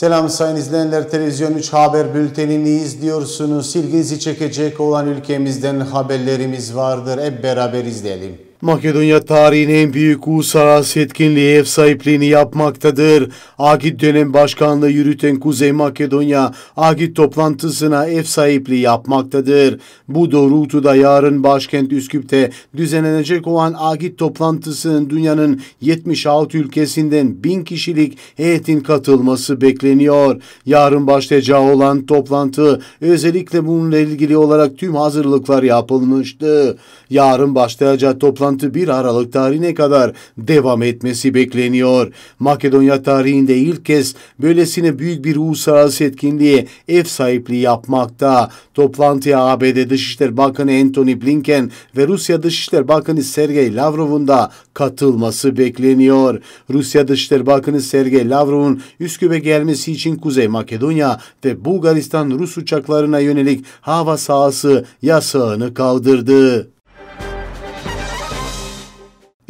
Selam sayın izleyenler. Televizyon 3 Haber Bülteni'ni izliyorsunuz. İlginizi çekecek olan ülkemizden haberlerimiz vardır. Hep beraber izleyelim. Makedonya tarihinin en büyük uluslararası etkinliği ev sahipliğini yapmaktadır. Agit dönem başkanlığı yürüten Kuzey Makedonya Agit toplantısına ev sahipliği yapmaktadır. Bu doğrultuda yarın başkent Üsküp'te düzenlenecek olan Agit toplantısının dünyanın 76 ülkesinden 1000 kişilik heyetin katılması bekleniyor. Yarın başlayacağı olan toplantı özellikle bununla ilgili olarak tüm hazırlıklar yapılmıştı. Yarın başlayacak toplantı toplantı 1 Aralık tarihine kadar devam etmesi bekleniyor. Makedonya tarihinde ilk kez böylesine büyük bir uluslararası etkinliğe ev sahipliği yapmakta. Toplantıya ABD Dışişleri Bakanı Antony Blinken ve Rusya Dışişleri Bakanı Sergey Lavrov'un da katılması bekleniyor. Rusya Dışişleri Bakanı Sergey Lavrov'un Üsküp'e gelmesi için Kuzey Makedonya ve Bulgaristan Rus uçaklarına yönelik hava sahası yasağını kaldırdı.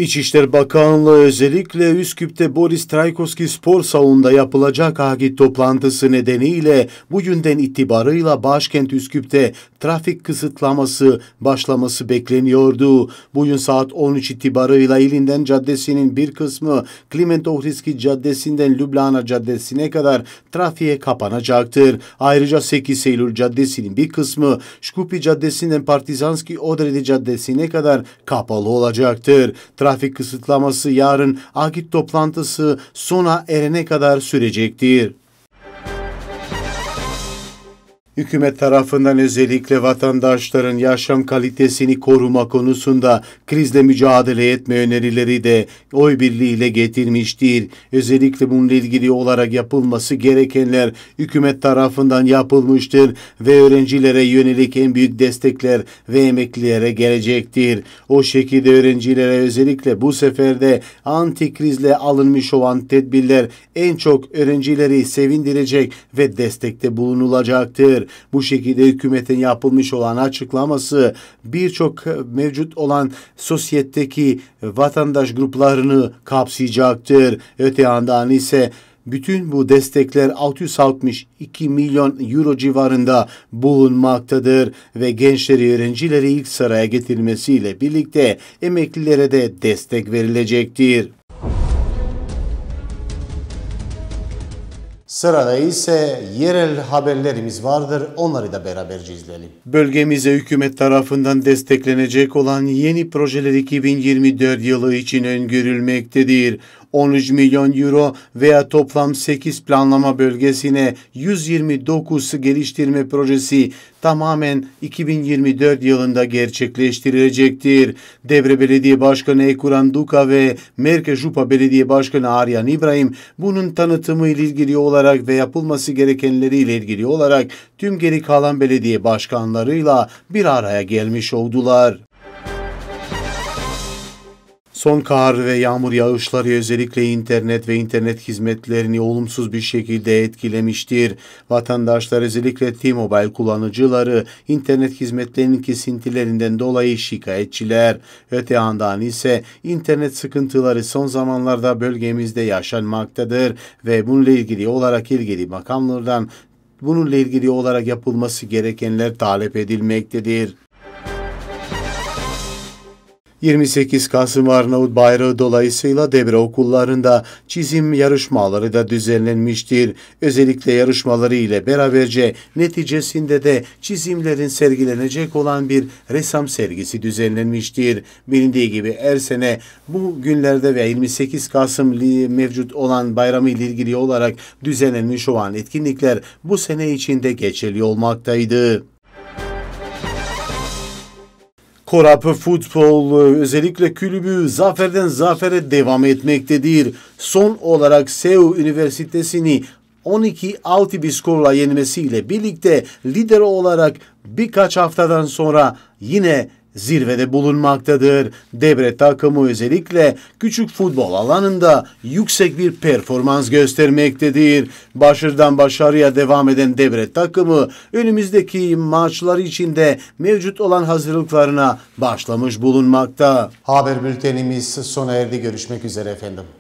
İçişleri Bakanlığı özellikle Üsküp'te Boris Traykovski spor salonunda yapılacak agit toplantısı nedeniyle bugünden itibarıyla başkent Üsküp'te trafik kısıtlaması başlaması bekleniyordu. Bugün saat 13 itibarıyla ilinden Caddesi'nin bir kısmı Kliment Ohriski Caddesi'nden Lüblana Caddesi'ne kadar trafiğe kapanacaktır. Ayrıca 8 Eylül Caddesi'nin bir kısmı Şkupi Caddesi'nden Partizanski Odredi Caddesi'ne kadar kapalı olacaktır. Trafik trafik kısıtlaması yarın akit toplantısı sona erene kadar sürecektir hükümet tarafından özellikle vatandaşların yaşam kalitesini koruma konusunda krizle mücadele etme önerileri de oy birliğiyle getirmiştir. Özellikle bununla ilgili olarak yapılması gerekenler hükümet tarafından yapılmıştır ve öğrencilere yönelik en büyük destekler ve emeklilere gelecektir. O şekilde öğrencilere özellikle bu seferde anti krizle alınmış olan tedbirler en çok öğrencileri sevindirecek ve destekte bulunulacaktır. Bu şekilde hükümetin yapılmış olan açıklaması birçok mevcut olan sosyetteki vatandaş gruplarını kapsayacaktır. Öte yandan ise bütün bu destekler 662 milyon euro civarında bulunmaktadır ve gençleri öğrencileri ilk saraya getirilmesiyle birlikte emeklilere de destek verilecektir. Sırada ise yerel haberlerimiz vardır. Onları da beraberce izleyelim. Bölgemize hükümet tarafından desteklenecek olan yeni projeler 2024 yılı için öngörülmektedir. 13 milyon euro veya toplam 8 planlama bölgesine 129 geliştirme projesi tamamen 2024 yılında gerçekleştirilecektir. Devre Belediye Başkanı Ekuran Duka ve Merke Jupa Belediye Başkanı Aryan İbrahim bunun tanıtımı ile ilgili olarak ve yapılması gerekenleri ile ilgili olarak tüm geri kalan belediye başkanlarıyla bir araya gelmiş oldular. Son kar ve yağmur yağışları özellikle internet ve internet hizmetlerini olumsuz bir şekilde etkilemiştir. Vatandaşlar özellikle T-Mobile kullanıcıları internet hizmetlerinin kesintilerinden dolayı şikayetçiler. Öte yandan ise internet sıkıntıları son zamanlarda bölgemizde yaşanmaktadır ve bununla ilgili olarak ilgili makamlardan bununla ilgili olarak yapılması gerekenler talep edilmektedir. 28 Kasım Arnavut Bayrağı dolayısıyla devre okullarında çizim yarışmaları da düzenlenmiştir. Özellikle yarışmaları ile beraberce neticesinde de çizimlerin sergilenecek olan bir resam sergisi düzenlenmiştir. Bilindiği gibi her sene bu günlerde ve 28 Kasım mevcut olan bayramı ile ilgili olarak düzenlenmiş olan etkinlikler bu sene içinde geçerli olmaktaydı. Korap Futbol özellikle kulübü zaferden zafere devam etmektedir. Son olarak Seu Üniversitesi'ni 12-6 bir skorla yenmesiyle birlikte lider olarak birkaç haftadan sonra yine zirvede bulunmaktadır. Debre takımı özellikle küçük futbol alanında yüksek bir performans göstermektedir. Başarıdan başarıya devam eden Debre takımı önümüzdeki maçlar içinde mevcut olan hazırlıklarına başlamış bulunmakta. Haber bültenimiz sona erdi. Görüşmek üzere efendim.